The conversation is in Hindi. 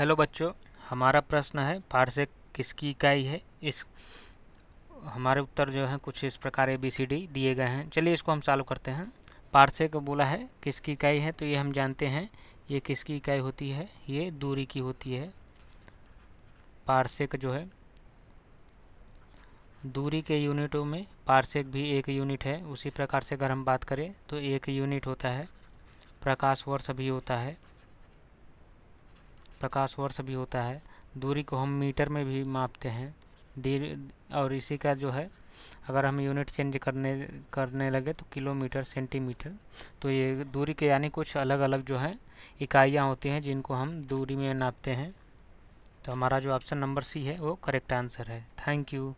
हेलो बच्चों हमारा प्रश्न है पार्से किसकी इकाई है इस हमारे उत्तर जो है कुछ इस प्रकार ए बी सी डी दिए गए हैं चलिए इसको हम चालू करते हैं पार्से को बोला है किसकी इकाई है तो ये हम जानते हैं ये किसकी इकाई होती है ये दूरी की होती है पार्सेक जो है दूरी के यूनिटों में पार्सेक भी एक यूनिट है उसी प्रकार से अगर हम बात करें तो एक यूनिट होता है प्रकाश वर्ष भी होता है प्रकाश वर्ष भी होता है दूरी को हम मीटर में भी मापते हैं दीर और इसी का जो है अगर हम यूनिट चेंज करने करने लगे तो किलोमीटर सेंटीमीटर तो ये दूरी के यानी कुछ अलग अलग जो हैं इकाइयाँ होती हैं जिनको हम दूरी में नापते हैं तो हमारा जो ऑप्शन नंबर सी है वो करेक्ट आंसर है थैंक यू